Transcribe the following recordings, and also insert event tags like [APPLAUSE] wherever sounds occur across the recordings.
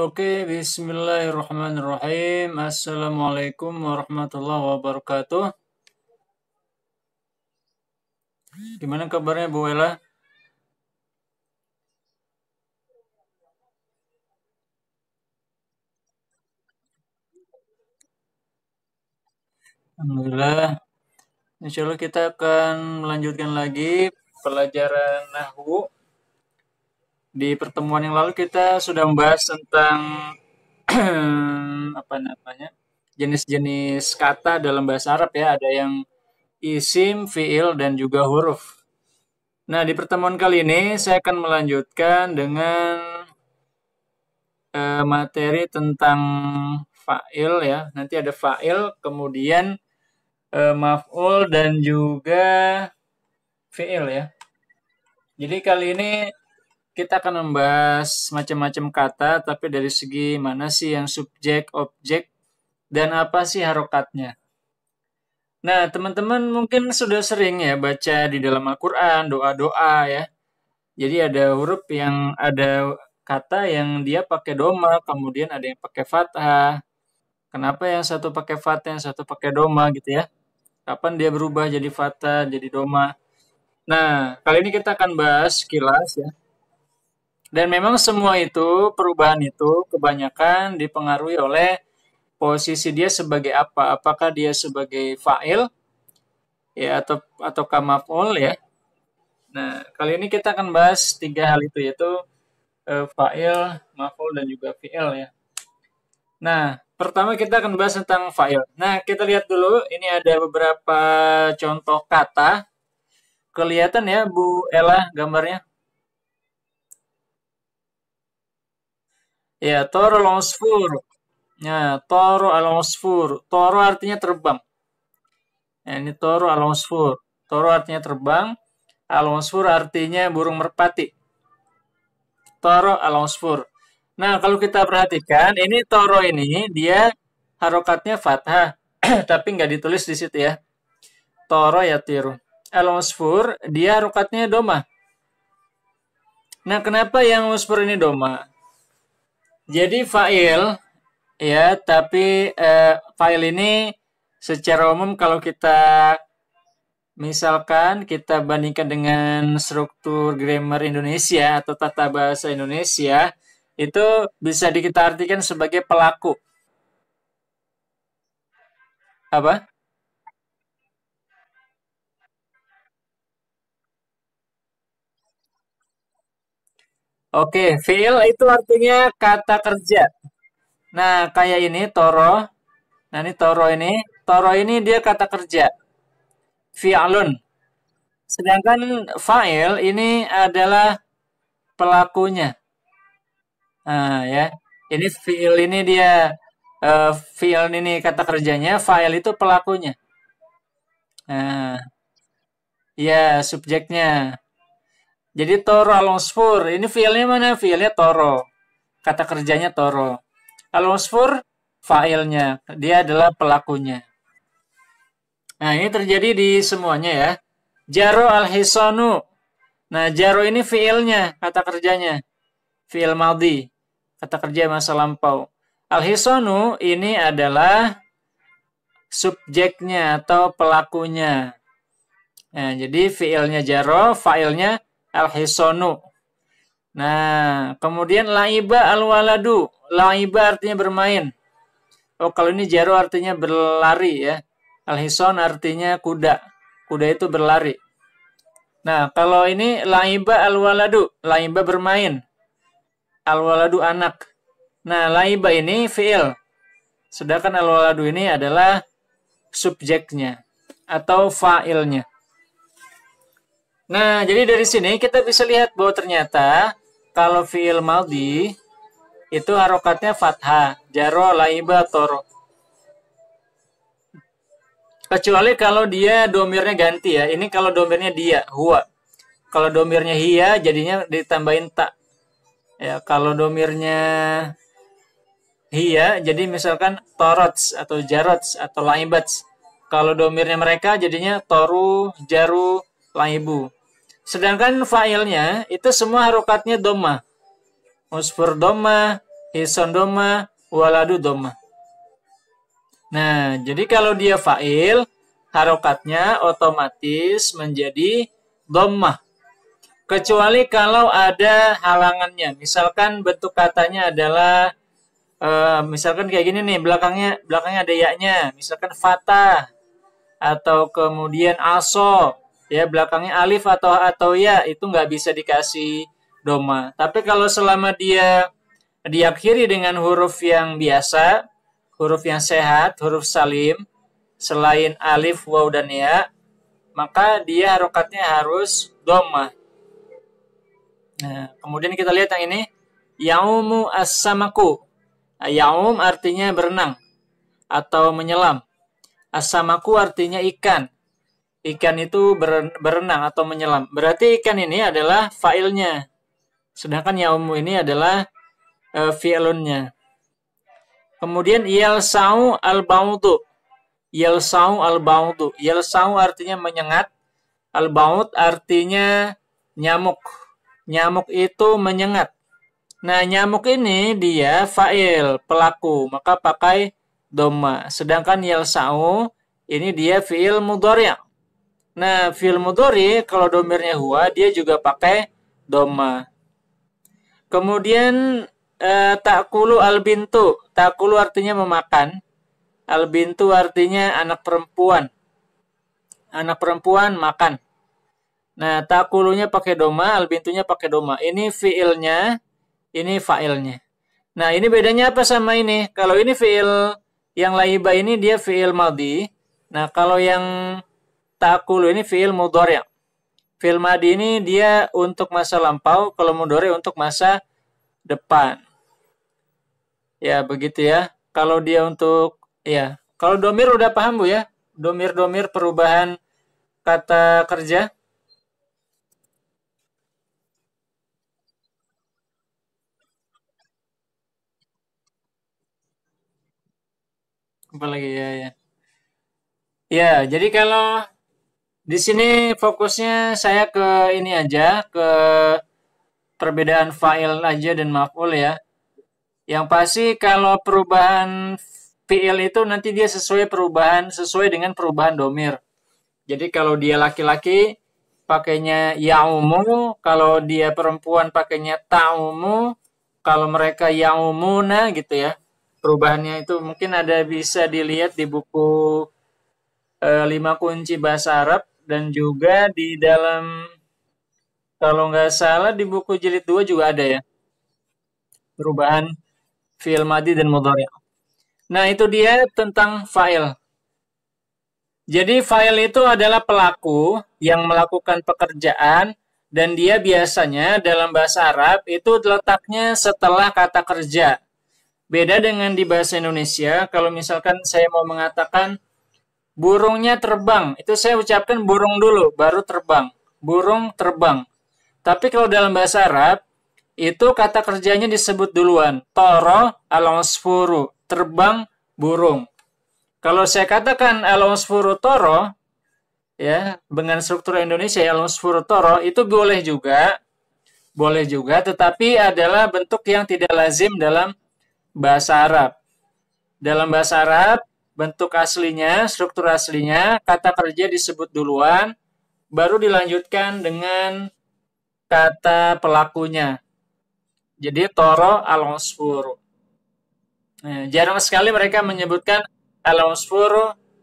Oke, bismillahirrahmanirrahim. Assalamualaikum warahmatullahi wabarakatuh. Gimana kabarnya Bu Ella? Alhamdulillah. Insya Allah kita akan melanjutkan lagi pelajaran Nahwu di pertemuan yang lalu kita sudah membahas tentang [CLEARS THROAT] apa namanya jenis-jenis kata dalam bahasa Arab ya ada yang isim, fiil dan juga huruf. Nah di pertemuan kali ini saya akan melanjutkan dengan eh, materi tentang fa'il ya. Nanti ada fa'il, kemudian eh, maf'ul dan juga fiil ya. Jadi kali ini kita akan membahas macam-macam kata, tapi dari segi mana sih yang subjek, objek, dan apa sih harokatnya. Nah, teman-teman mungkin sudah sering ya baca di dalam Al-Quran, doa-doa ya. Jadi ada huruf yang ada kata yang dia pakai doma, kemudian ada yang pakai fathah. Kenapa yang satu pakai fathah, yang satu pakai doma gitu ya? Kapan dia berubah jadi fathah, jadi doma? Nah, kali ini kita akan bahas kilas ya dan memang semua itu, perubahan itu kebanyakan dipengaruhi oleh posisi dia sebagai apa? Apakah dia sebagai fa'il ya atau atau kamaful ya? Nah, kali ini kita akan bahas tiga hal itu yaitu e, fa'il, maf'ul dan juga fi'il ya. Nah, pertama kita akan bahas tentang fa'il. Nah, kita lihat dulu ini ada beberapa contoh kata. Kelihatan ya Bu Ella gambarnya? Ya, toro longsfur. Ya, toro alongsfur. Toro artinya terbang. Ya, ini toro alongsfur. Toro artinya terbang. Alongsfur artinya burung merpati. Toro alongsfur. Nah, kalau kita perhatikan, ini toro ini dia harokatnya fathah, [CLEARS THROAT] tapi nggak ditulis di situ ya. Toro ya tiru. Alongsfur, dia harokatnya doma. Nah, kenapa yang usfur ini doma? Jadi file ya, tapi eh, file ini secara umum kalau kita misalkan kita bandingkan dengan struktur grammar Indonesia atau tata bahasa Indonesia itu bisa kita artikan sebagai pelaku apa Oke, file itu artinya kata kerja. Nah, kayak ini toro. Nah, ini toro ini. Toro ini dia kata kerja. Fi'alun. Sedangkan fa'il ini adalah pelakunya. Nah, ya. Ini fi'il ini dia uh, eh, fi'il ini kata kerjanya, fa'il itu pelakunya. Nah, ya subjeknya. Jadi Toro Alonsfur. Ini fiilnya mana? Fiilnya Toro. Kata kerjanya Toro. Alonsfur failnya. Dia adalah pelakunya. Nah, ini terjadi di semuanya ya. Jaro Alhisonu. Nah, jaro ini fiilnya, kata kerjanya. Fiil maldi, kata kerja masa lampau. Alhisonu ini adalah subjeknya atau pelakunya. Nah, jadi fiilnya jaro, failnya al hisonu Nah, kemudian laiba al-waladu. Laiba artinya bermain. Oh, kalau ini jaro artinya berlari ya. Al-hison artinya kuda. Kuda itu berlari. Nah, kalau ini laiba al-waladu. Laiba bermain. Al-waladu anak. Nah, laiba ini fi'il. Sedangkan al-waladu ini adalah subjeknya atau fa'ilnya. Nah, jadi dari sini kita bisa lihat bahwa ternyata kalau fi'il maldi itu harokatnya fathah, jaro, laiba, toro. Kecuali kalau dia domirnya ganti ya. Ini kalau domirnya dia, huwa. Kalau domirnya hiya jadinya ditambahin tak. Ya, kalau domirnya hiya jadi misalkan torots atau jarots atau laibats. Kalau domirnya mereka jadinya toru, jaru, laibu. Sedangkan failnya itu semua harokatnya doma. Usfur doma, hison doma, waladu doma. Nah, jadi kalau dia fa'il, harokatnya otomatis menjadi doma Kecuali kalau ada halangannya. Misalkan bentuk katanya adalah, uh, misalkan kayak gini nih, belakangnya belakangnya ada yaknya. Misalkan fatah, atau kemudian aso, ya belakangnya alif atau atau ya itu nggak bisa dikasih doma. Tapi kalau selama dia diakhiri dengan huruf yang biasa, huruf yang sehat, huruf salim, selain alif, waw, dan ya, maka dia harokatnya harus doma. Nah, kemudian kita lihat yang ini, yaumu asamaku. As nah, Yaum artinya berenang atau menyelam. Asamaku artinya ikan Ikan itu berenang atau menyelam. Berarti ikan ini adalah failnya. Sedangkan yaumu ini adalah e, fi'lunnya. Kemudian yalsau al-bautu. Yalsau al-bautu. Yalsau artinya menyengat. Al-baut artinya nyamuk. Nyamuk itu menyengat. Nah, nyamuk ini dia fa'il, pelaku. Maka pakai doma. Sedangkan yalsau ini dia fi'il mudhari' Nah, fil mudhari kalau domirnya huwa dia juga pakai doma. Kemudian eh, takulu albintu. Takulu artinya memakan. Albintu artinya anak perempuan. Anak perempuan makan. Nah, takulunya pakai doma, albintunya pakai doma. Ini fiilnya, ini fa'ilnya. Nah, ini bedanya apa sama ini? Kalau ini fiil yang laiba ini dia fiil maldi. Nah, kalau yang Takulu ini fiil mudhari. Fiil madi ini dia untuk masa lampau, kalau mudhari untuk masa depan. Ya, begitu ya. Kalau dia untuk ya, kalau domir udah paham Bu ya? Domir-domir perubahan kata kerja. Apa lagi ya ya. Ya, jadi kalau di sini fokusnya saya ke ini aja, ke perbedaan file aja dan maf'ul ya. Yang pasti kalau perubahan fi'il itu nanti dia sesuai perubahan sesuai dengan perubahan domir. Jadi kalau dia laki-laki pakainya yaumu, kalau dia perempuan pakainya taumu, kalau mereka yaumuna gitu ya. Perubahannya itu mungkin ada bisa dilihat di buku e, eh, 5 kunci bahasa Arab dan juga di dalam kalau nggak salah di buku jilid 2 juga ada ya perubahan fi'il madi dan mudhari. Nah, itu dia tentang fa'il. Jadi fa'il itu adalah pelaku yang melakukan pekerjaan dan dia biasanya dalam bahasa Arab itu letaknya setelah kata kerja. Beda dengan di bahasa Indonesia, kalau misalkan saya mau mengatakan Burungnya terbang. Itu saya ucapkan burung dulu, baru terbang. Burung terbang. Tapi kalau dalam bahasa Arab, itu kata kerjanya disebut duluan. Toro alonsfuru, terbang burung. Kalau saya katakan alonsfuru toro, ya dengan struktur Indonesia alonsfuru toro, itu boleh juga. Boleh juga, tetapi adalah bentuk yang tidak lazim dalam bahasa Arab. Dalam bahasa Arab, bentuk aslinya, struktur aslinya, kata kerja disebut duluan, baru dilanjutkan dengan kata pelakunya. Jadi toro al -usfuru. Nah, jarang sekali mereka menyebutkan al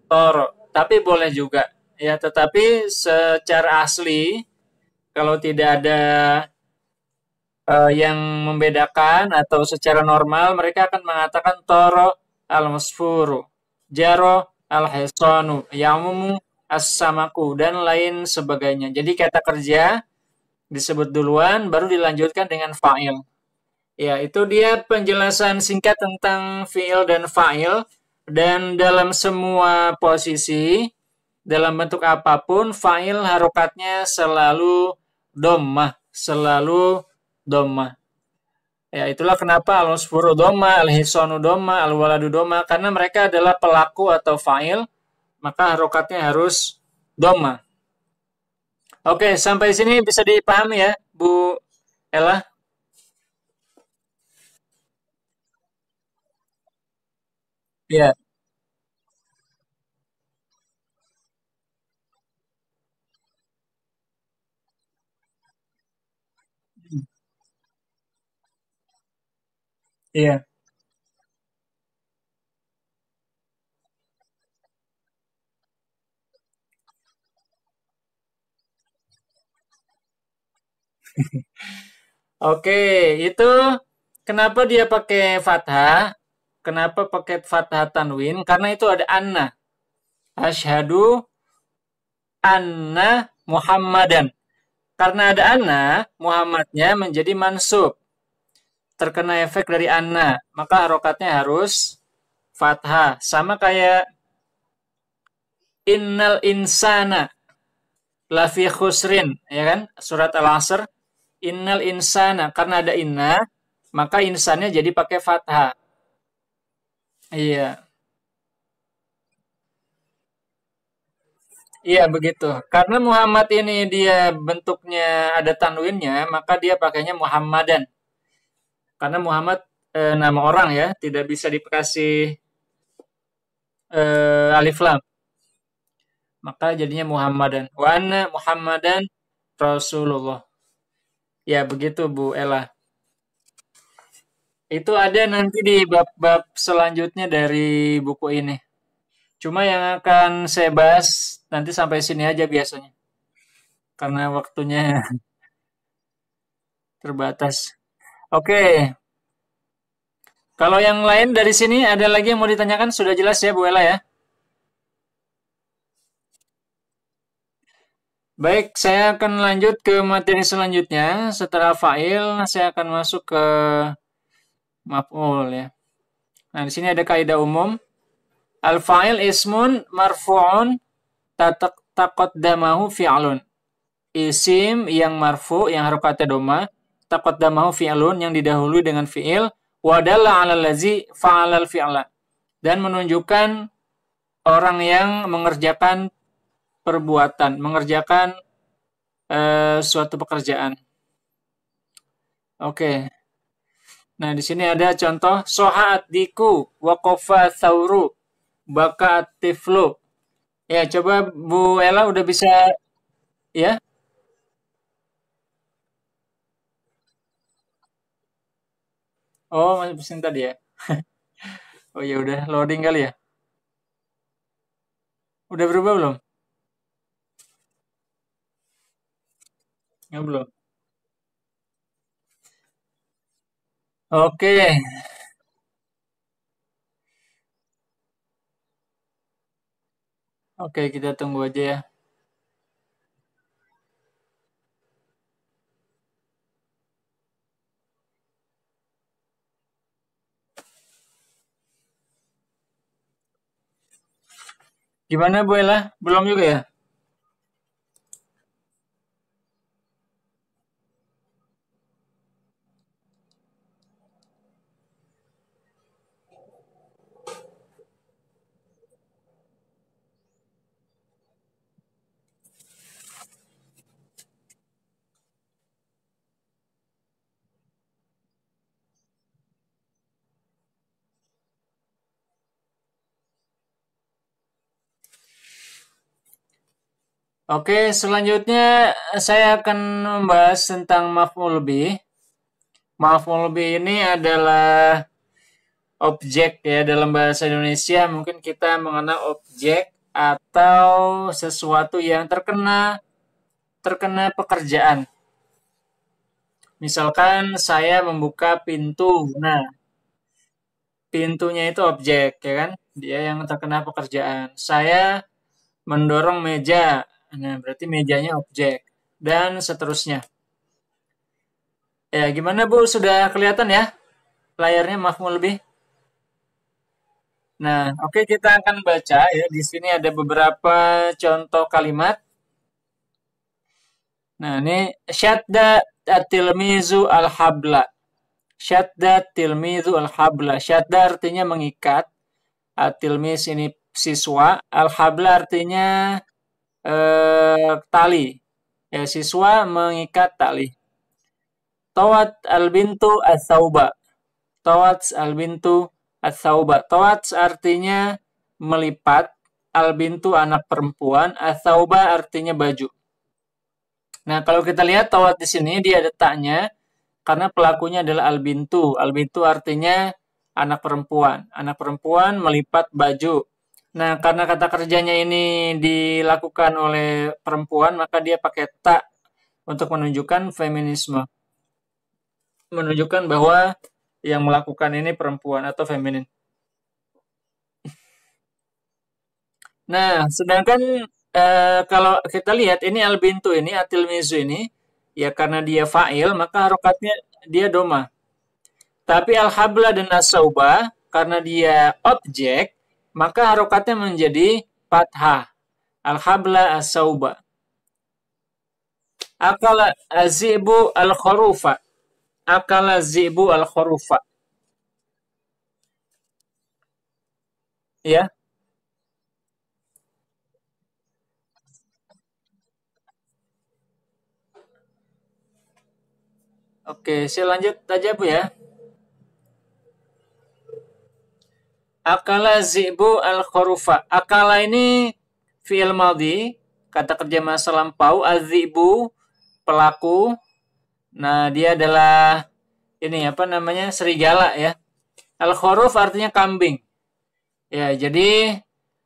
toro, tapi boleh juga. Ya, tetapi secara asli kalau tidak ada eh, yang membedakan atau secara normal mereka akan mengatakan toro al jaro al hesonu yamumu as samaku dan lain sebagainya. Jadi kata kerja disebut duluan baru dilanjutkan dengan fa'il. Ya, itu dia penjelasan singkat tentang fi'il dan fa'il dan dalam semua posisi dalam bentuk apapun fa'il harokatnya selalu domah, selalu domah. Ya, itulah kenapa al-usfuru doma, al-hisanu doma, al-waladu doma, karena mereka adalah pelaku atau fa'il, maka harokatnya harus doma. Oke, sampai sini bisa dipahami ya, Bu Ella? Ya. Iya. [LAUGHS] Oke, itu kenapa dia pakai fathah? Kenapa pakai fathah tanwin? Karena itu ada anna. Ashadu anna Muhammadan. Karena ada anna, Muhammadnya menjadi mansub terkena efek dari anna, maka harokatnya harus fathah. Sama kayak innal insana lafi khusrin, ya kan? Surat Al-Asr, innal insana, karena ada inna, maka insannya jadi pakai fathah. Iya. Iya begitu. Karena Muhammad ini dia bentuknya ada tanwinnya, maka dia pakainya Muhammadan karena Muhammad eh, nama orang ya tidak bisa dikasih eh, alif lam maka jadinya Muhammadan Wana Muhammadan Rasulullah ya begitu Bu Ella itu ada nanti di bab-bab selanjutnya dari buku ini cuma yang akan saya bahas nanti sampai sini aja biasanya karena waktunya [LAUGHS] terbatas. Oke. Kalau yang lain dari sini ada lagi yang mau ditanyakan sudah jelas ya Bu Ella ya. Baik, saya akan lanjut ke materi selanjutnya. Setelah fail saya akan masuk ke maf'ul ya. Nah, di sini ada kaidah umum. Al-fa'il ismun marfu'un taqaddamahu fi'lun. Isim yang marfu yang harokatnya doma taqaddamahu fi'lun yang didahului dengan fi'il wa dalla 'ala allazi fa'ala fi'la dan menunjukkan orang yang mengerjakan perbuatan, mengerjakan uh, suatu pekerjaan. Oke. Okay. Nah, di sini ada contoh sohaat diku wakofa sauru baka tiflu. Ya, coba Bu Ella udah bisa ya Oh, masih pusing tadi ya. [LAUGHS] oh ya udah loading kali ya. Udah berubah belum? Ya belum. Oke. Oke, kita tunggu aja ya. Gimana Bu Ella? Belum juga ya? Oke, selanjutnya eh, saya akan membahas tentang maf'ul lebih. Maf'ul lebih ini adalah objek ya dalam bahasa Indonesia mungkin kita mengenal objek atau sesuatu yang terkena terkena pekerjaan. Misalkan saya membuka pintu. Nah, pintunya itu objek ya kan? Dia yang terkena pekerjaan. Saya mendorong meja Nah, berarti mejanya objek dan seterusnya. Ya, gimana Bu? Sudah kelihatan ya layarnya mau lebih? Nah, oke okay, kita akan baca ya. Di sini ada beberapa contoh kalimat. Nah, ini syadda at-tilmizu al-habla. Syadda tilmizu al-habla. Syadda artinya mengikat. at ini siswa. Al-habla artinya eh, tali. Ya, siswa mengikat tali. Tawat albintu asauba. Tawat albintu asauba. Tawat artinya melipat, Albintu anak perempuan, Asauba artinya baju. Nah, kalau kita lihat tawat di sini dia ada taknya karena pelakunya adalah albintu. Albintu artinya anak perempuan. Anak perempuan melipat baju. Nah, karena kata kerjanya ini dilakukan oleh perempuan, maka dia pakai tak untuk menunjukkan feminisme. Menunjukkan bahwa yang melakukan ini perempuan atau feminin. Nah, sedangkan eh, kalau kita lihat ini albintu ini, atil mizu ini, ya karena dia fa'il, maka harokatnya dia doma. Tapi alhabla dan asaubah karena dia objek, maka harokatnya menjadi fathah. Al-habla as-sauba. Akala azibu al khurufa Akala azibu zibu al khurufa Ya. Oke, saya lanjut aja Bu ya. Akala zi'bu al-khurufa. Akala ini fi'il madhi, kata kerja masa lampau. Al-zi'bu, pelaku. Nah, dia adalah ini apa namanya? serigala ya. Al-khuruf artinya kambing. Ya, jadi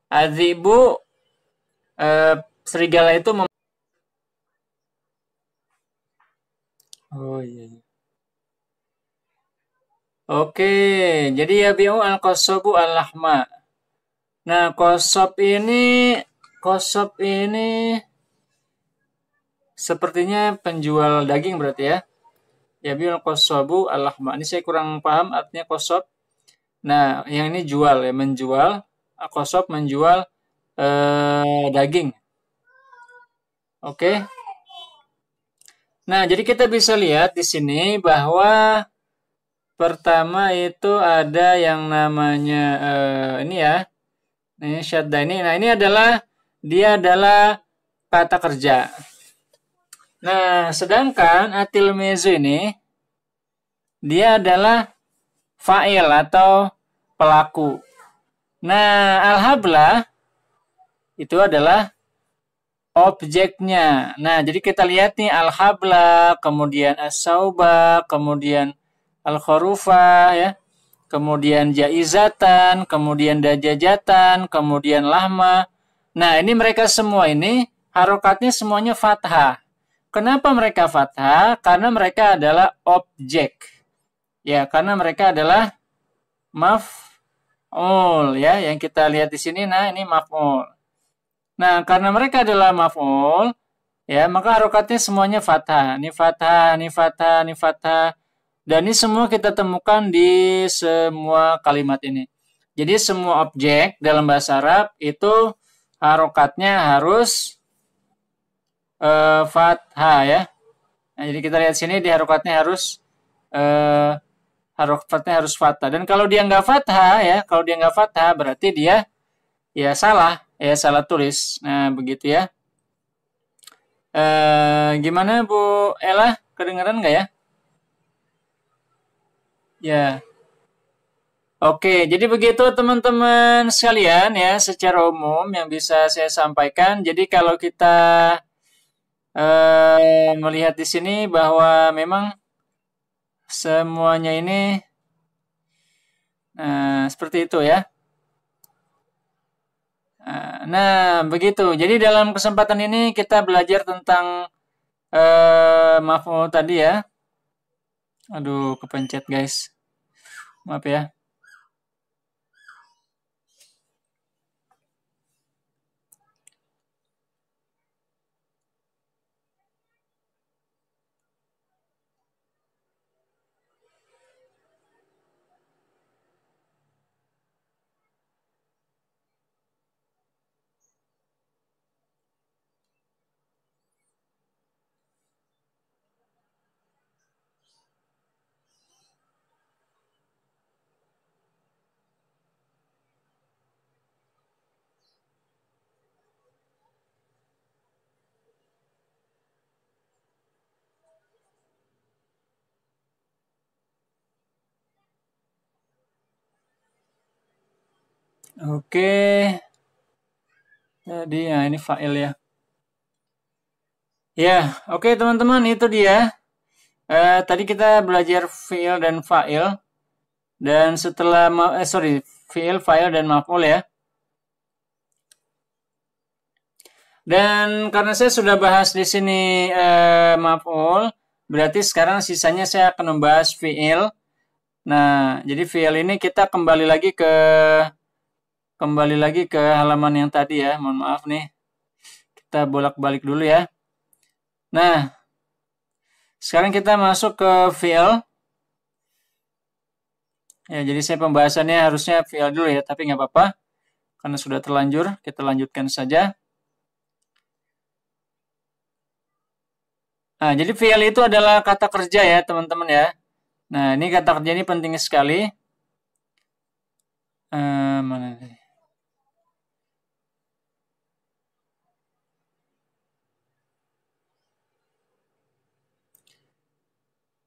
al-zi'bu eh, serigala itu mem Oh iya. iya. Oke, jadi ya biu al kosobu al lahma. Nah, kosob ini kosob ini sepertinya penjual daging berarti ya. Ya biu al kosobu al lahma. Ini saya kurang paham artinya kosob. Nah, yang ini jual ya menjual. Kosob menjual eh, daging. Oke. Nah, jadi kita bisa lihat di sini bahwa Pertama itu ada yang namanya uh, ini ya. Ini syadda ini. Nah, ini adalah dia adalah kata kerja. Nah, sedangkan atil mezu ini dia adalah fa'il atau pelaku. Nah, alhabla itu adalah objeknya. Nah, jadi kita lihat nih alhabla, kemudian asauba, kemudian al-kharufa ya kemudian jaizatan, kemudian dajajatan, kemudian lahma. Nah, ini mereka semua ini harokatnya semuanya fathah. Kenapa mereka fathah? Karena mereka adalah objek. Ya, karena mereka adalah maf'ul ya, yang kita lihat di sini nah ini maf'ul. Nah, karena mereka adalah maf'ul, ya, maka harokatnya semuanya fathah. Ini fathah, ini fathah, ini fathah. Dan ini semua kita temukan di semua kalimat ini. Jadi semua objek dalam bahasa Arab itu harokatnya harus uh, fathah ya. Nah, jadi kita lihat sini di harokatnya harus uh, harokatnya harus fathah. Dan kalau dia nggak fathah ya, kalau dia nggak fathah berarti dia ya salah ya salah tulis. Nah begitu ya. Uh, gimana Bu Ella? Kedengeran nggak ya? Ya. Oke, jadi begitu teman-teman sekalian ya secara umum yang bisa saya sampaikan. Jadi kalau kita eh, melihat di sini bahwa memang semuanya ini nah, seperti itu ya. Eh, nah, begitu. Jadi dalam kesempatan ini kita belajar tentang eh, maaf tadi ya, Aduh, kepencet guys. Maaf ya. Oke. Jadi ya ini file ya. Ya, oke okay, teman-teman itu dia. Uh, tadi kita belajar file dan file dan setelah eh, sorry file file dan maf'ul ya. Dan karena saya sudah bahas di sini uh, eh, maf'ul, berarti sekarang sisanya saya akan membahas file. Nah, jadi file ini kita kembali lagi ke kembali lagi ke halaman yang tadi ya. Mohon maaf nih. Kita bolak-balik dulu ya. Nah, sekarang kita masuk ke VL. Ya, jadi saya pembahasannya harusnya VL dulu ya, tapi nggak apa-apa. Karena sudah terlanjur, kita lanjutkan saja. Nah, jadi VL itu adalah kata kerja ya, teman-teman ya. Nah, ini kata kerja ini penting sekali. Uh, mana nih?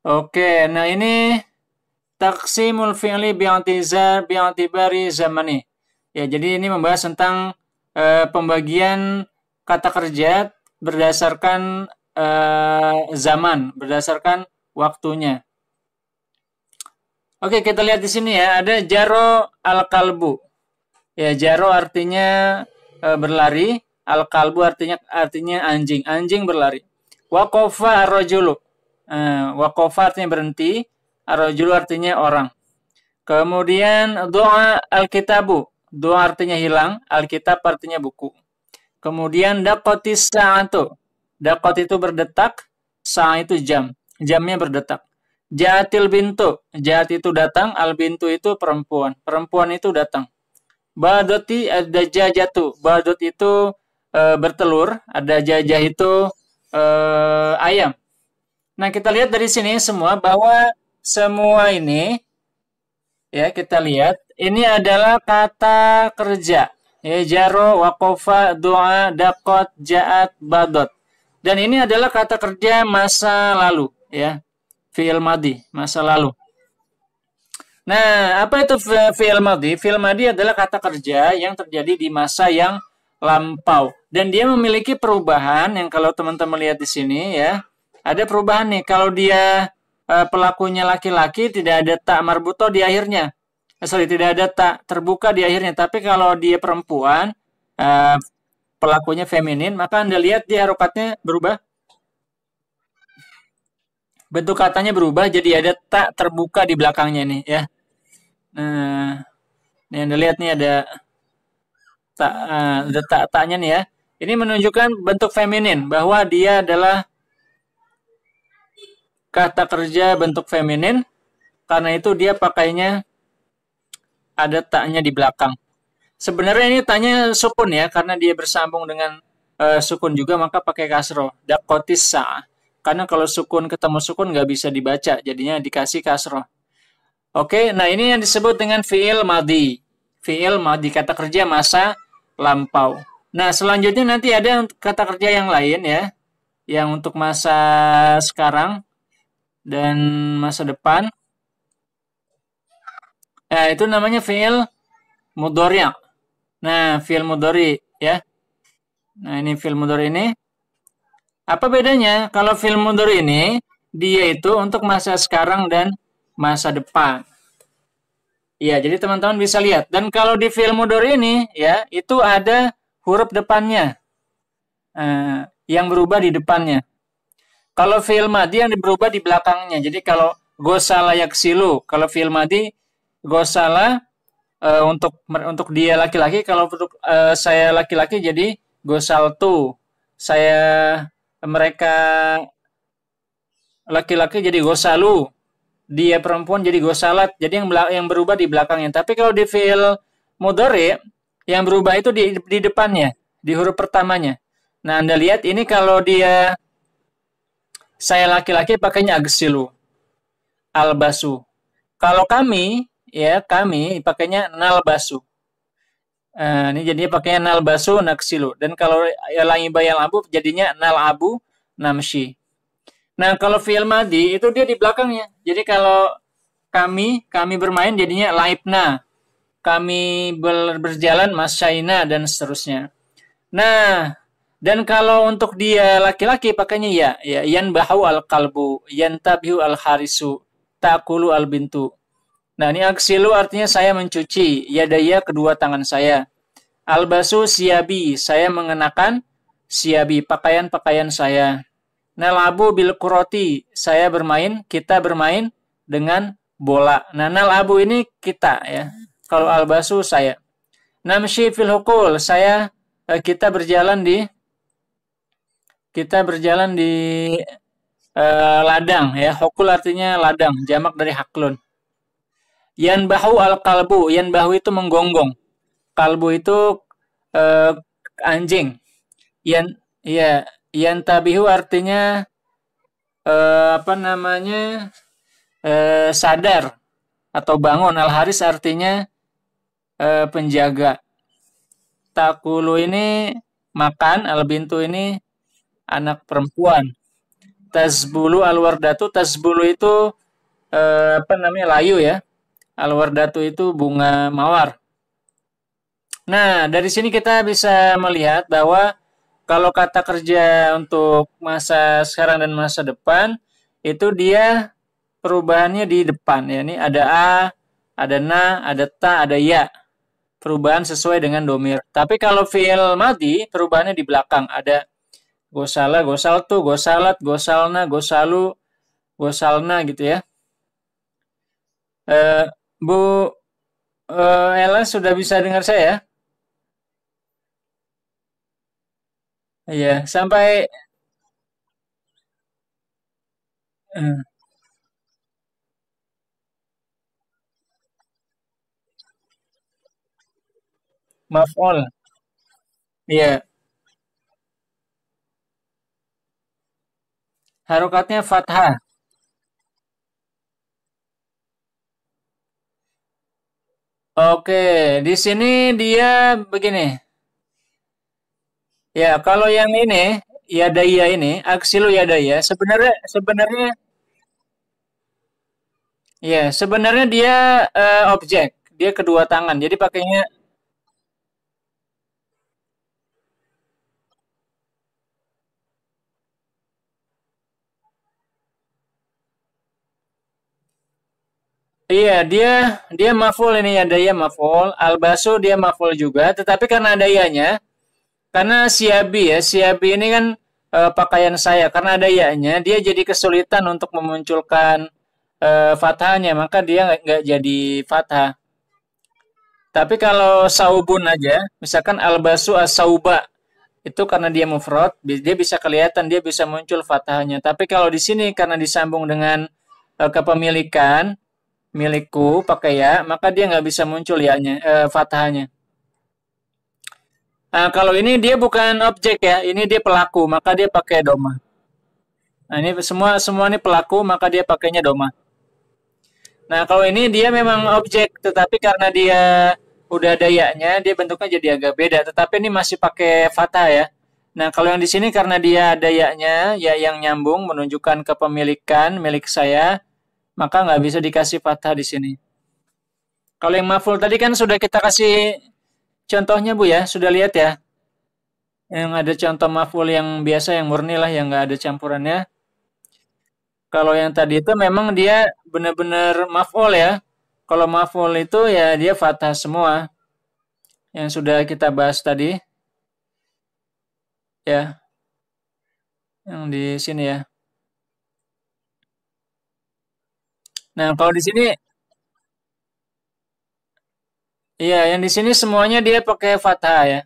Oke, nah ini taksimul fi'li bi'antizar bi'antibari zamani. Ya, jadi ini membahas tentang e, pembagian kata kerja berdasarkan e, zaman, berdasarkan waktunya. Oke, kita lihat di sini ya, ada jaro al-kalbu. Ya, jaro artinya e, berlari, al-kalbu artinya artinya anjing, anjing berlari. Wakofa ar Wakofatnya eh, wakofa artinya berhenti. Arrojulu artinya orang. Kemudian doa alkitabu. Doa artinya hilang. Alkitab artinya buku. Kemudian dakotis sa'atu. Dakot itu berdetak. Saat itu jam. Jamnya berdetak. Jatil bintu. Jat itu datang. Al bintu itu perempuan. Perempuan itu datang. Badoti ada jajatu. Badot itu e, bertelur. Ada jajah itu e, ayam. Nah, kita lihat dari sini semua bahwa semua ini ya kita lihat ini adalah kata kerja ya jaro wakofa doa dakot jaat badot dan ini adalah kata kerja masa lalu ya fiil madi masa lalu nah apa itu fiil madi fiil madi adalah kata kerja yang terjadi di masa yang lampau dan dia memiliki perubahan yang kalau teman-teman lihat di sini ya ada perubahan nih kalau dia e, pelakunya laki-laki tidak ada tak marbuto di akhirnya. Eh, sorry, tidak ada tak terbuka di akhirnya. Tapi kalau dia perempuan e, pelakunya feminin, maka Anda lihat dia harokatnya berubah. Bentuk katanya berubah jadi ada tak terbuka di belakangnya nih ya. Nah, ini Anda lihat nih ada tak uh, ada tak taknya nih ya. Ini menunjukkan bentuk feminin bahwa dia adalah kata kerja bentuk feminin karena itu dia pakainya ada taknya di belakang. Sebenarnya ini tanya sukun ya karena dia bersambung dengan uh, sukun juga maka pakai kasro. Dakotisa. Karena kalau sukun ketemu sukun nggak bisa dibaca jadinya dikasih kasro. Oke, nah ini yang disebut dengan fiil madi. Fiil madi kata kerja masa lampau. Nah, selanjutnya nanti ada kata kerja yang lain ya yang untuk masa sekarang dan masa depan. Nah, itu namanya fiil mudhari. Nah, fiil mudhari ya. Nah, ini fiil mudhari ini. Apa bedanya? Kalau fiil mudhari ini dia itu untuk masa sekarang dan masa depan. Ya, jadi teman-teman bisa lihat. Dan kalau di fiil mudhari ini ya, itu ada huruf depannya. Eh, yang berubah di depannya. Kalau fi'il madi yang berubah di belakangnya. Jadi kalau gosala silu, kalau fi'il madi gosala uh, untuk untuk dia laki-laki, kalau untuk uh, saya laki-laki jadi gosaltu. Saya mereka laki-laki jadi gosalu. Dia perempuan jadi gosalat. Jadi yang yang berubah di belakangnya. Tapi kalau di fi'il mudhari yang berubah itu di di depannya, di huruf pertamanya. Nah, Anda lihat ini kalau dia saya laki-laki pakainya agsilu. Albasu. Kalau kami, ya kami pakainya nalbasu. Uh, ini jadinya pakainya nalbasu naksilu. Dan kalau ya, langi bayal abu jadinya nal abu namshi. Nah kalau fi'il madi itu dia di belakangnya. Jadi kalau kami, kami bermain jadinya laibna. Kami berjalan masyaina dan seterusnya. Nah, dan kalau untuk dia laki-laki pakainya ya, ya yan bahu al kalbu, yan tabihu al harisu, takulu al bintu. Nah ini aksilu artinya saya mencuci ya daya kedua tangan saya. Al basu siabi, saya mengenakan siabi, pakaian-pakaian saya. Nalabu bil kuroti, saya bermain, kita bermain dengan bola. Nah nalabu ini kita ya, kalau al basu saya. Namshi fil hukul, saya eh, kita berjalan di kita berjalan di uh, ladang ya. Hokul artinya ladang, jamak dari haklun. Yan bahu al kalbu, yan bahu itu menggonggong. Kalbu itu uh, anjing. Yan ya, yan tabihu artinya uh, apa namanya? Uh, sadar atau bangun. Al haris artinya uh, penjaga. Takulu ini makan, al bintu ini anak perempuan. Tazbulu alwardatu, tazbulu itu eh, apa namanya layu ya. Alwardatu itu bunga mawar. Nah, dari sini kita bisa melihat bahwa kalau kata kerja untuk masa sekarang dan masa depan itu dia perubahannya di depan ya. Ini ada a, ada na, ada ta, ada ya. Perubahan sesuai dengan domir. Tapi kalau fiil mati, perubahannya di belakang. Ada Gosala, gosal tuh, gosalat, gosalna, gosalu, gosalna gitu ya. Uh, Bu uh, Ella sudah bisa dengar saya? Ya? Iya, sampai uh. Eh. all, Iya. Yeah. harokatnya fathah. Oke, di sini dia begini. Ya, kalau yang ini yadaya ini aksilu yadaya sebenarnya sebenarnya ya sebenarnya dia uh, objek, dia kedua tangan. Jadi pakainya Iya, dia dia maful ini ada ya maful. Albaso dia maful juga, tetapi karena ada ianya karena siabi ya, siabi ini kan e, pakaian saya karena ada ianya dia jadi kesulitan untuk memunculkan e, fathahnya, maka dia nggak jadi fathah. Tapi kalau saubun aja, misalkan albasu asauba itu karena dia mufrad, dia bisa kelihatan, dia bisa muncul fathahnya. Tapi kalau di sini karena disambung dengan eh, kepemilikan, milikku pakai ya, maka dia nggak bisa muncul ya-nya, e, eh, fathahnya. Nah, kalau ini dia bukan objek ya, ini dia pelaku, maka dia pakai doma. Nah, ini semua semua ini pelaku, maka dia pakainya doma. Nah, kalau ini dia memang objek, tetapi karena dia udah ada ya dia bentuknya jadi agak beda, tetapi ini masih pakai fathah ya. Nah, kalau yang di sini karena dia ada ya-nya, ya yang nyambung menunjukkan kepemilikan milik saya, maka nggak bisa dikasih fathah di sini. Kalau yang maful tadi kan sudah kita kasih contohnya Bu ya, sudah lihat ya. Yang ada contoh maful yang biasa, yang murni lah, yang nggak ada campurannya. Kalau yang tadi itu memang dia benar-benar maful ya. Kalau maful itu ya dia fathah semua. Yang sudah kita bahas tadi. Ya. Yang di sini ya. Nah, kalau di sini Iya, yang di sini semuanya dia pakai fathah ya.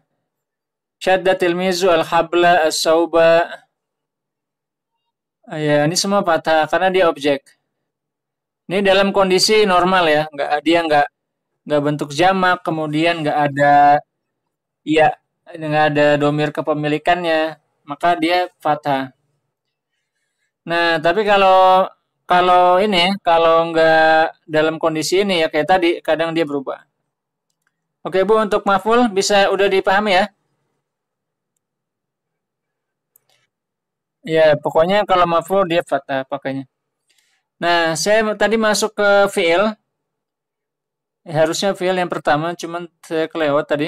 Syadda tilmizu al-habla as-sauba. Iya, ini semua fathah karena dia objek. Ini dalam kondisi normal ya, nggak dia nggak nggak bentuk jamak, kemudian nggak ada ya nggak ada domir kepemilikannya, maka dia fathah. Nah, tapi kalau kalau ini kalau nggak dalam kondisi ini ya kayak tadi kadang dia berubah. Oke Bu untuk maful bisa udah dipahami ya? Ya pokoknya kalau maful dia fatah pakainya. Nah saya tadi masuk ke fiil. Ya, harusnya fiil yang pertama cuman saya kelewat tadi.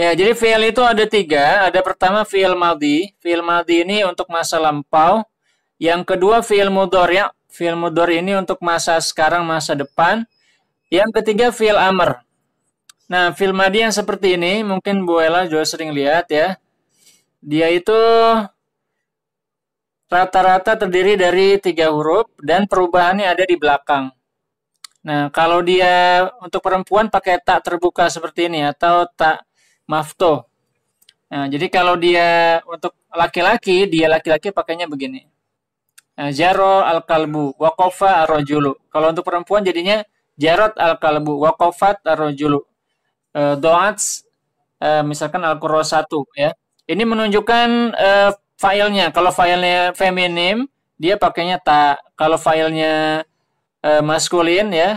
Ya, jadi fiil itu ada tiga. Ada pertama fiil maldi. Fiil maldi ini untuk masa lampau yang kedua fi'il ya Fi'il mudor ini untuk masa sekarang, masa depan. Yang ketiga fi'il amr. Nah, fi'il madi yang seperti ini mungkin Bu Ella juga sering lihat ya. Dia itu rata-rata terdiri dari tiga huruf dan perubahannya ada di belakang. Nah, kalau dia untuk perempuan pakai tak terbuka seperti ini atau tak mafto. Nah, jadi kalau dia untuk laki-laki, dia laki-laki pakainya begini. Eh, Jaro al-kalbu wakofa ar Kalau untuk perempuan jadinya jarot al-kalbu wakofat ar E, eh, doats e, misalkan al kuro satu ya. Ini menunjukkan e, filenya. Kalau filenya feminim dia pakainya ta. Kalau filenya e, maskulin ya.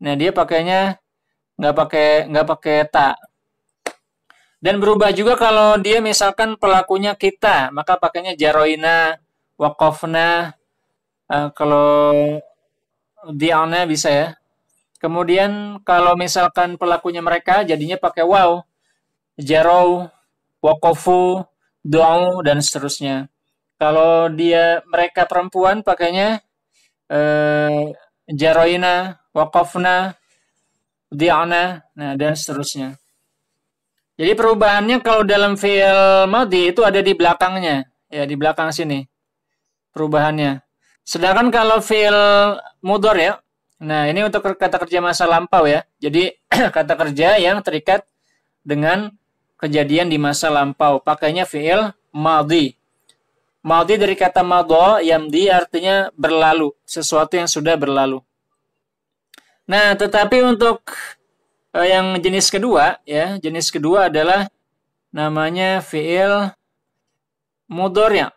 Nah, dia pakainya nggak pakai nggak pakai ta. Dan berubah juga kalau dia misalkan pelakunya kita, maka pakainya jaroina wakofna uh, eh, kalau di'ana bisa ya. Kemudian kalau misalkan pelakunya mereka jadinya pakai wow, jarau, wakofu, Doang, dan seterusnya. Kalau dia mereka perempuan pakainya eh, jaroina, wakofna, di'ana, nah dan seterusnya. Jadi perubahannya kalau dalam fi'il madhi itu ada di belakangnya, ya di belakang sini perubahannya. Sedangkan kalau fiil mudor ya, nah ini untuk kata kerja masa lampau ya. Jadi [CLEARS THROAT] kata kerja yang terikat dengan kejadian di masa lampau. Pakainya fiil maldi. Maldi dari kata mago, yamdi artinya berlalu, sesuatu yang sudah berlalu. Nah, tetapi untuk eh, yang jenis kedua ya, jenis kedua adalah namanya fiil mudor yang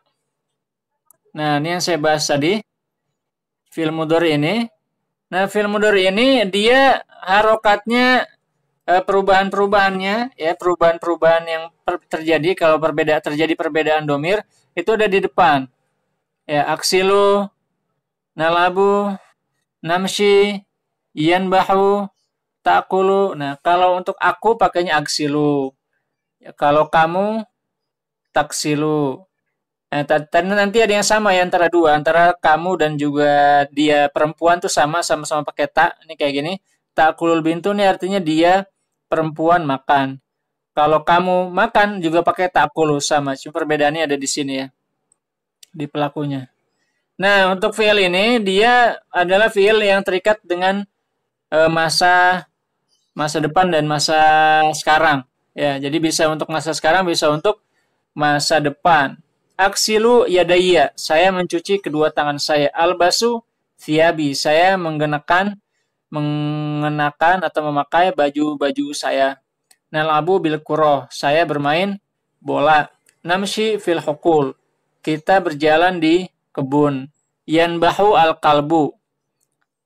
Nah, ini yang saya bahas tadi. Fil mudor ini. Nah, fil mudor ini dia harokatnya eh, perubahan-perubahannya ya, perubahan-perubahan yang terjadi kalau perbeda terjadi perbedaan domir itu ada di depan. Ya, aksilu, nalabu, namshi, bahu takulu. Nah, kalau untuk aku pakainya aksilu. Ya, kalau kamu taksilu. Nah, nanti ada yang sama ya antara dua, antara kamu dan juga dia perempuan tuh sama sama-sama pakai tak. Ini kayak gini. Takulul bintu nih artinya dia perempuan makan. Kalau kamu makan juga pakai takulu sama, cuma perbedaannya ada di sini ya. Di pelakunya. Nah, untuk fiil ini dia adalah fiil yang terikat dengan e, masa masa depan dan masa sekarang. Ya, jadi bisa untuk masa sekarang, bisa untuk masa depan. Aksilu yadaya, saya mencuci kedua tangan saya. Albasu thiabi, saya mengenakan mengenakan atau memakai baju-baju saya. Nalabu bil kuroh, saya bermain bola. Namshi fil hukul, kita berjalan di kebun. bahu al kalbu,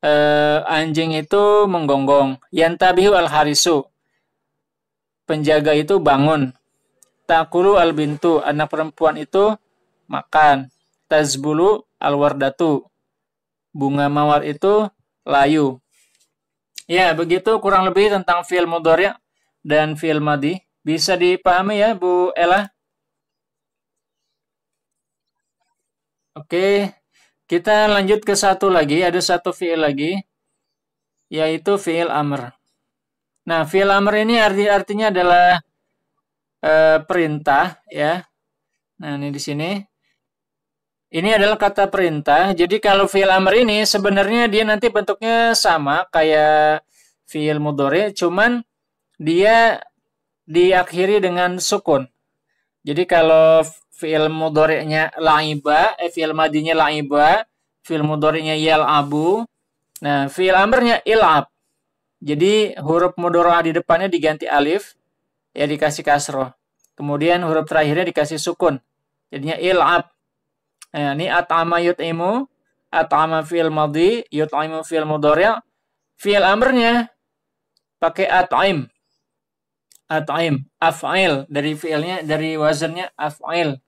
e, eh, anjing itu menggonggong. tabihu al harisu, penjaga itu bangun. Takulu al bintu, anak perempuan itu makan. Tazbulu alwardatu. Bunga mawar itu layu. Ya, begitu kurang lebih tentang fi'il mudhari' dan fi'il madhi. Bisa dipahami ya, Bu Ella? Oke, kita lanjut ke satu lagi. Ada satu fi'il lagi, yaitu fi'il amr. Nah, fi'il amr ini arti artinya adalah e, perintah ya. Nah, ini di sini ini adalah kata perintah. Jadi kalau fi'il amr ini sebenarnya dia nanti bentuknya sama kayak fi'il mudhari, cuman dia diakhiri dengan sukun. Jadi kalau fi'il mudhari-nya la'iba, eh, fi'il madinya la'iba, fi'il mudhari-nya yal'abu. Nah, fi'il amrnya il'ab. Jadi huruf mudhara di depannya diganti alif, ya dikasih kasroh. Kemudian huruf terakhirnya dikasih sukun. Jadinya il'ab ini at'ama yut'imu, at'ama fi'il madhi, yut'imu fi'il mudhari', fi'il amrnya pakai at'im. At'im, af'il dari fi'ilnya dari wazannya af'il.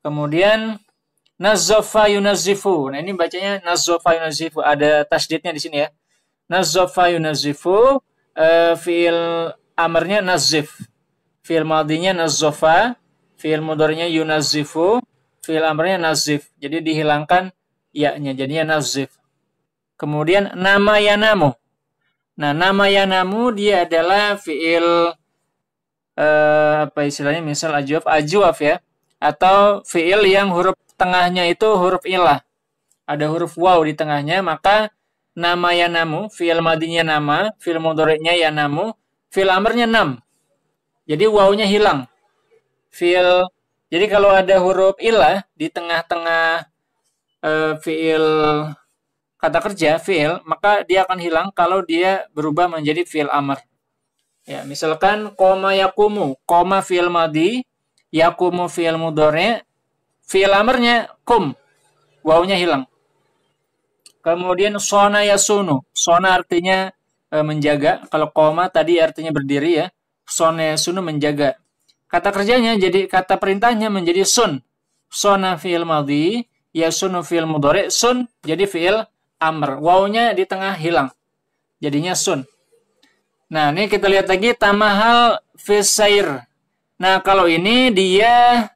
Kemudian nazofa yunazifu. Nah ini bacanya nazofa yunazifu. ada tasjidnya di sini ya. Nazofa yunazifu. uh, eh, fi'il amrnya nazif. Fi'il madhinya nazofa fi'il mudhari yunazifu Fi'il amrnya nazif. Jadi dihilangkan ya-nya. Jadinya nazif. Kemudian nama yanamu. Nah, nama yanamu dia adalah fi'il eh, apa istilahnya misal ajwaf ajuaf ya atau fi'il yang huruf tengahnya itu huruf ilah. Ada huruf waw di tengahnya, maka nama yanamu, fi'il madinya nama, fi'il mudhari'nya yanamu, fi'il amrnya nam. Jadi wawnya hilang. Fi'il jadi kalau ada huruf ilah di tengah-tengah e, fiil kata kerja fiil, maka dia akan hilang kalau dia berubah menjadi fiil amar. Ya, misalkan koma yakumu, koma fiil madi, yakumu fiil mudore, fiil amarnya kum, wawnya hilang. Kemudian sona yasunu, sona artinya e, menjaga, kalau koma tadi artinya berdiri ya, sona yasunu menjaga. Kata kerjanya jadi kata perintahnya menjadi sun. Sona fi'il madhi, ya sunu fi'il mudhari, sun jadi fi'il amr. Wawnya di tengah hilang. Jadinya sun. Nah, ini kita lihat lagi tamahal fisair. Nah, kalau ini dia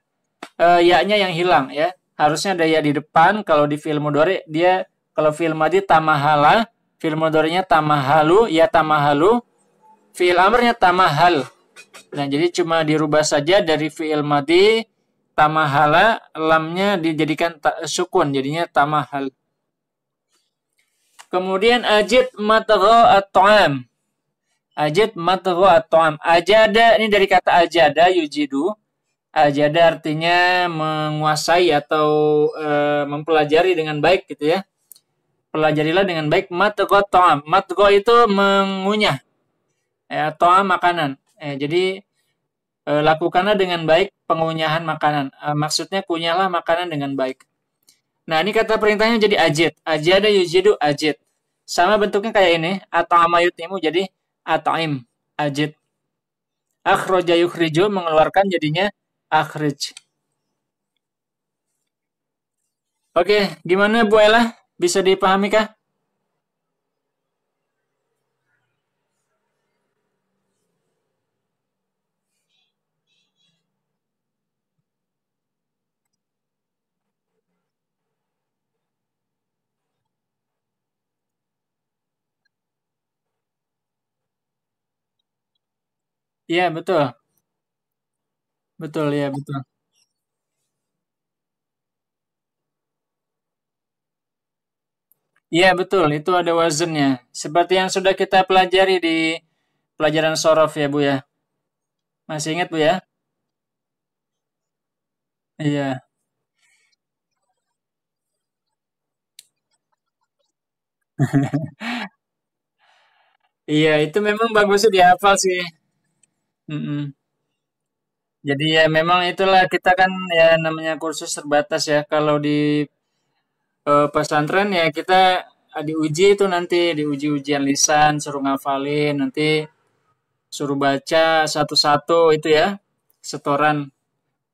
e, ya-nya yang hilang ya. Harusnya ada ya di depan kalau di fi'il mudhari dia kalau fi'il madhi tamahala, fi'il mudhari'nya tamahalu, ya tamahalu, fi'il amrnya tamahal. Nah, jadi cuma dirubah saja dari fi'il madi tamahala lamnya dijadikan ta sukun jadinya tamahal. Kemudian ajid matgha at-ta'am. Ajid matgha at Ajada ini dari kata ajada yujidu. Ajada artinya menguasai atau e, mempelajari dengan baik gitu ya. Pelajarilah dengan baik matgha at-ta'am. Matgha itu mengunyah. Ya, toa makanan Eh, jadi eh, lakukanlah dengan baik pengunyahan makanan. Eh, maksudnya kunyahlah makanan dengan baik. Nah, ini kata perintahnya jadi ajid. Ajada yujidu ajit. Sama bentuknya kayak ini, atau amayutimu jadi ata'im, Ajit. Akhroja yukhriju mengeluarkan jadinya akhrij. Oke, gimana Bu Ella? Bisa dipahami kah? Iya, betul. Betul, ya betul. Iya, betul. Itu ada wazannya. Seperti yang sudah kita pelajari di pelajaran sorof ya, Bu ya. Masih ingat, Bu ya? Iya. [LAUGHS] Iya, itu memang bagusnya dihafal sih. Mm-mm. Jadi ya memang itulah kita kan ya namanya kursus terbatas ya kalau di, uh, pesantren ya kita, uh, diuji itu nanti diuji ujian lisan suruh ngafalin nanti, suruh baca satu-satu itu ya, setoran,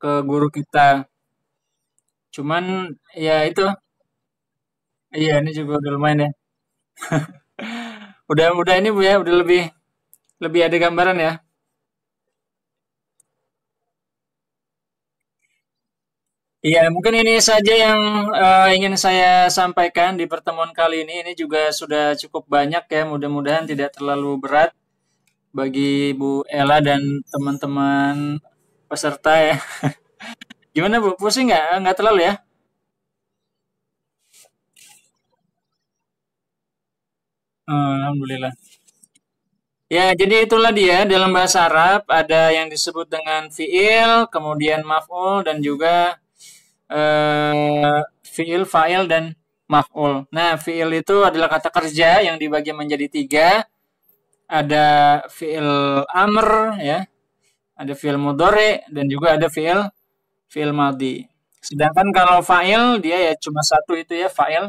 ke guru kita. Cuman ya itu. Iya ini juga udah lumayan ya. [LAUGHS] Udah udah ini, Bu, ya udah lebih, lebih ada gambaran ya? Iya, mungkin ini saja yang uh, ingin saya sampaikan di pertemuan kali ini. Ini juga sudah cukup banyak ya, mudah-mudahan tidak terlalu berat bagi Bu Ella dan teman-teman peserta ya. [LAUGHS] Gimana Bu, pusing nggak? Eh, nggak terlalu ya? Eh, Alhamdulillah. Ya, jadi itulah dia dalam bahasa Arab ada yang disebut dengan fiil, kemudian maf'ul dan juga uh, fiil, fa'il dan maf'ul. Nah, fiil itu adalah kata kerja yang dibagi menjadi tiga. Ada fiil amr ya, ada fiil mudore dan juga ada fiil fiil madi. Sedangkan kalau fa'il dia ya cuma satu itu ya fa'il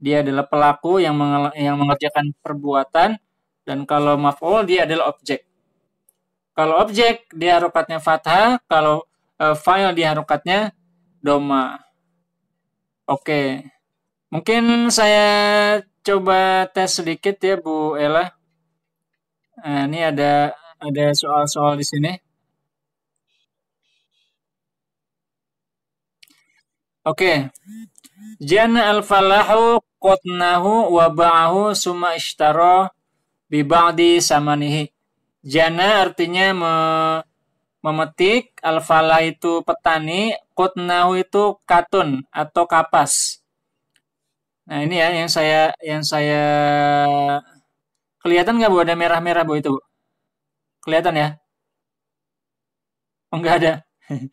dia adalah pelaku yang yang mengerjakan perbuatan dan kalau maf'ul dia adalah objek. Kalau objek dia harokatnya fathah, kalau uh, fa'il dia harokatnya Doma. Oke. Mungkin saya coba tes sedikit ya Bu Ella. Nah, ini ada ada soal-soal di sini. Oke. Jana al-falahu qatnahu wa ba'ahu summa ishtara bi ba'di samanihi. Jana artinya me memetik, alfala itu petani, kotnau itu katun atau kapas. Nah ini ya yang saya yang saya kelihatan nggak bu ada merah-merah bu itu bu? Kelihatan ya? Oh, nggak ada. [LAUGHS]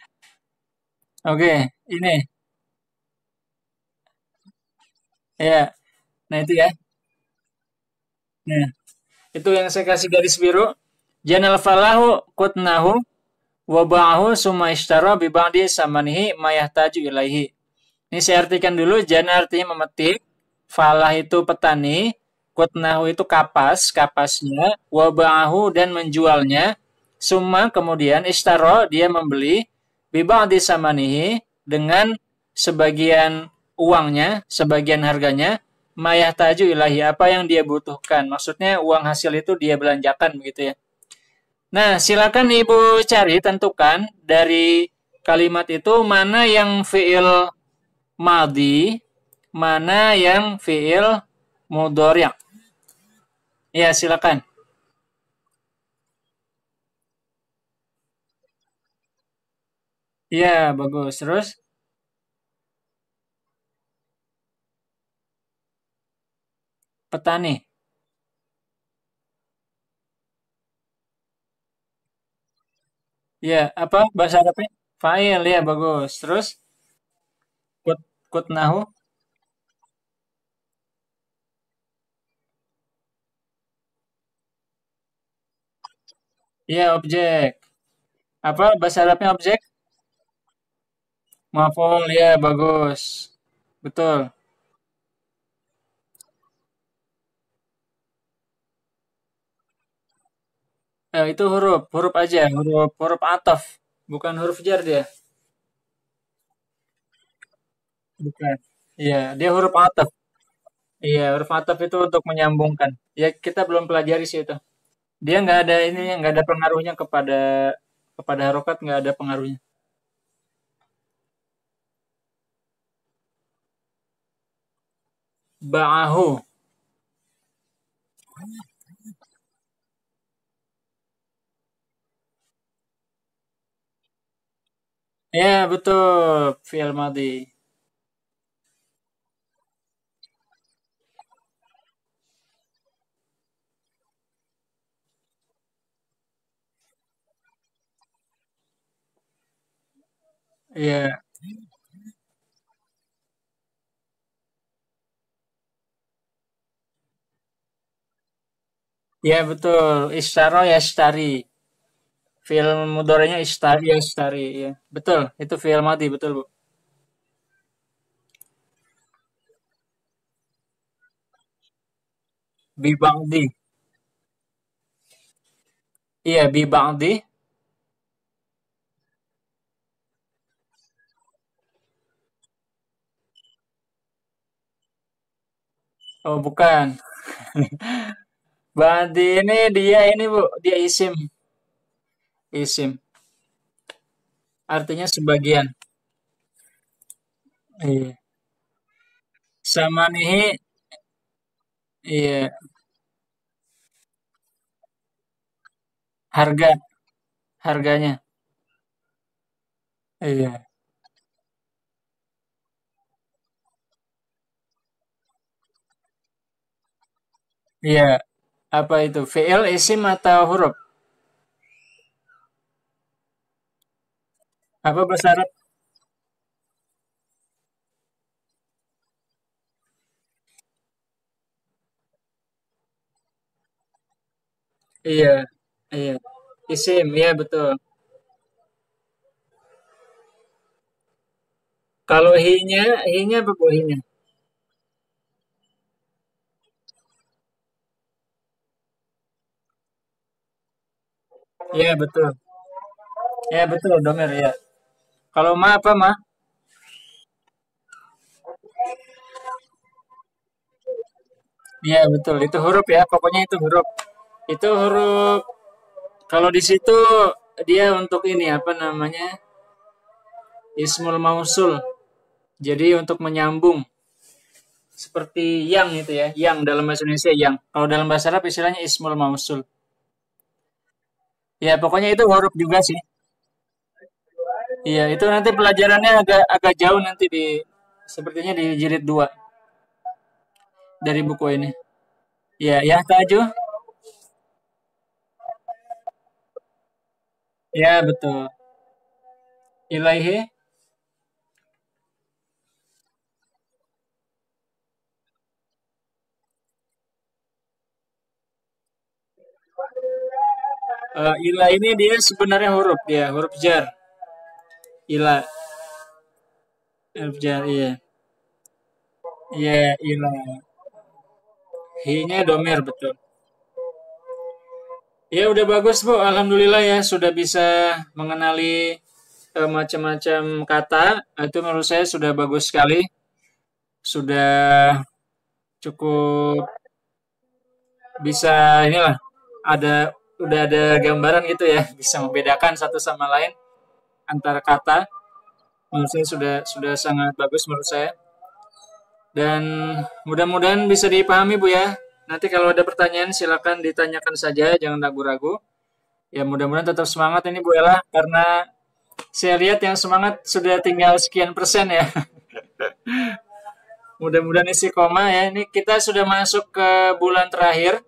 Oke, ini. Ya, nah itu ya. Nah, itu yang saya kasih garis biru. Janal falahu kutnahu Wabahu suma summa ishtara bi samanihi mayah yahtaju ilaihi. Ini saya artikan dulu Jan artinya memetik, falah itu petani, kutnahu itu kapas, kapasnya, wabahu dan menjualnya, Suma kemudian ishtara dia membeli bi samanihi dengan sebagian uangnya, sebagian harganya, mayah taju ilahi, apa yang dia butuhkan. Maksudnya uang hasil itu dia belanjakan begitu ya. Nah, silakan Ibu cari tentukan dari kalimat itu mana yang fiil madi, mana yang fiil mudhari'. Ya, silakan. Ya, bagus. Terus petani. Ya, apa bahasa Arabnya? Fa'il ya bagus. Terus kut kut nahu. Ya, objek. Apa bahasa Arabnya objek? Maf'ul ya bagus. Betul. Ya, itu huruf, huruf aja, ya, huruf huruf ataf, bukan huruf jar dia. Bukan. Iya, dia huruf ataf. Iya, huruf ataf itu untuk menyambungkan. Ya, kita belum pelajari sih itu. Dia nggak ada ini, nggak ada pengaruhnya kepada kepada harokat, nggak ada pengaruhnya. Ba'ahu. Ya, iya ya, betul, fi'il madhi. Ya. Iya betul, ya yashtari. Film mudoranya Istari, ya, Istari, ya. Betul, itu film mati, betul, Bu. Bibangdi. Iya, Bibangdi. Oh, bukan. [LAUGHS] Bandi ini dia ini, Bu, dia isim isim iya, artinya sebagian iya samanihi iya harga harganya iya Iya. Apa itu? VL isim, e, atau huruf? Apa bahasa Arab? Iya, iya. Isim, iya betul. Kalau hinya, hinya apa bu hinya? Iya betul. Iya betul, Domer ya. Kalau ma apa ma? Iya betul, itu huruf ya, pokoknya itu huruf. Itu huruf. Kalau di situ dia untuk ini apa namanya? Ismul mausul. Jadi untuk menyambung seperti yang itu ya, yang dalam bahasa Indonesia yang. Kalau dalam bahasa Arab istilahnya ismul mausul. Ya, pokoknya itu huruf juga sih. Iya, itu nanti pelajarannya agak agak jauh nanti di sepertinya di jilid 2 dari buku ini. Iya, ya Taju. Ya, betul. Ilaihi. Uh, eh, ilah ini dia sebenarnya huruf ya huruf jar ila Abjar iya. Iya, ila. Hi-nya domer betul. Ya udah bagus Bu, alhamdulillah ya sudah bisa mengenali eh, macam-macam kata. Itu menurut saya sudah bagus sekali. Sudah cukup bisa inilah ada udah ada gambaran gitu ya, bisa membedakan satu sama lain antara kata menurut saya sudah sudah sangat bagus menurut saya dan mudah-mudahan bisa dipahami Bu ya nanti kalau ada pertanyaan silakan ditanyakan saja jangan ragu-ragu ya mudah-mudahan tetap semangat ini Bu Ella karena saya lihat yang semangat sudah tinggal sekian persen ya [LAUGHS] mudah-mudahan isi koma ya ini kita sudah masuk ke bulan terakhir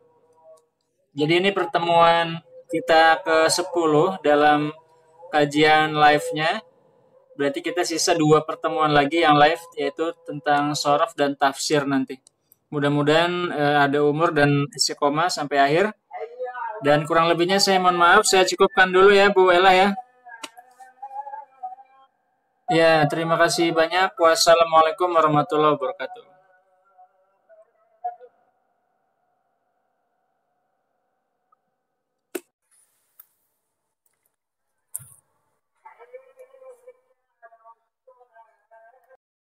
jadi ini pertemuan kita ke-10 dalam kajian live-nya. Berarti kita sisa dua pertemuan lagi yang live yaitu tentang sorof dan tafsir nanti. Mudah-mudahan uh, ada umur dan istiqomah sampai akhir. Dan kurang lebihnya saya mohon maaf, saya cukupkan dulu ya Bu Ella ya. Ya, terima kasih banyak. Wassalamualaikum warahmatullahi wabarakatuh.